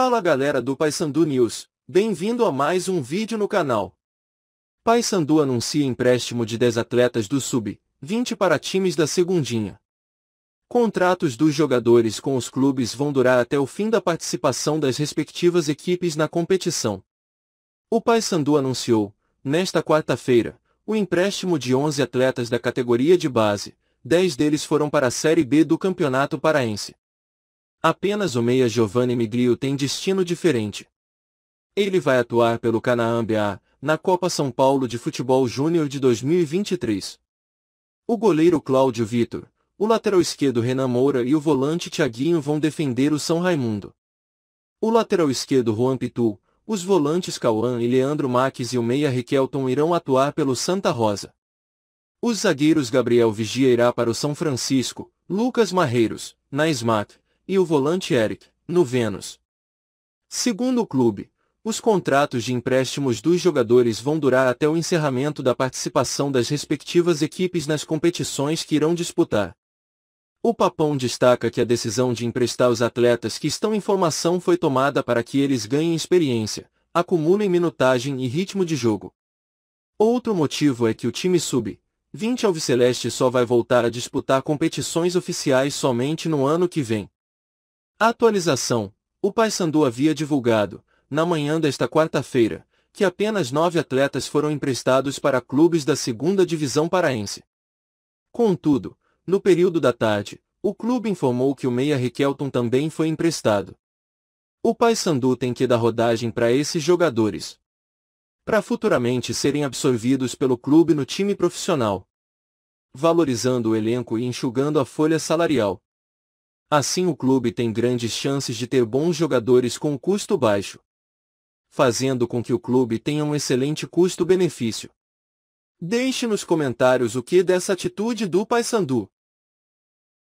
Fala galera do Paysandu News, bem-vindo a mais um vídeo no canal. Paysandu anuncia empréstimo de 10 atletas do Sub-20 para times da segundinha. Contratos dos jogadores com os clubes vão durar até o fim da participação das respectivas equipes na competição. O Paysandu anunciou, nesta quarta-feira, o empréstimo de 11 atletas da categoria de base, 10 deles foram para a Série B do Campeonato Paraense. Apenas o meia Giovanni Migrio tem destino diferente. Ele vai atuar pelo Canaã BA, na Copa São Paulo de Futebol Júnior de 2023. O goleiro Cláudio Vitor, o lateral esquerdo Renan Moura e o volante Thiaguinho vão defender o São Raimundo. O lateral esquerdo Juan Pitu, os volantes Cauã e Leandro Maques e o meia Riquelton irão atuar pelo Santa Rosa. Os zagueiros Gabriel Vigia irá para o São Francisco, Lucas Marreiros, na SMAT, e o volante Eric, no Vênus. Segundo o clube, os contratos de empréstimos dos jogadores vão durar até o encerramento da participação das respectivas equipes nas competições que irão disputar. O Papão destaca que a decisão de emprestar os atletas que estão em formação foi tomada para que eles ganhem experiência, acumulem minutagem e ritmo de jogo. Outro motivo é que o time sub-20 Alviceleste só vai voltar a disputar competições oficiais somente no ano que vem. A atualização. O Paysandu havia divulgado, na manhã desta quarta-feira, que apenas nove atletas foram emprestados para clubes da segunda divisão paraense. Contudo, no período da tarde, o clube informou que o meia Riquelton também foi emprestado. O Paysandu tem que dar rodagem para esses jogadores. Para futuramente serem absorvidos pelo clube no time profissional. Valorizando o elenco e enxugando a folha salarial. Assim o clube tem grandes chances de ter bons jogadores com custo baixo, fazendo com que o clube tenha um excelente custo-benefício. Deixe nos comentários o que dessa atitude do Paysandu.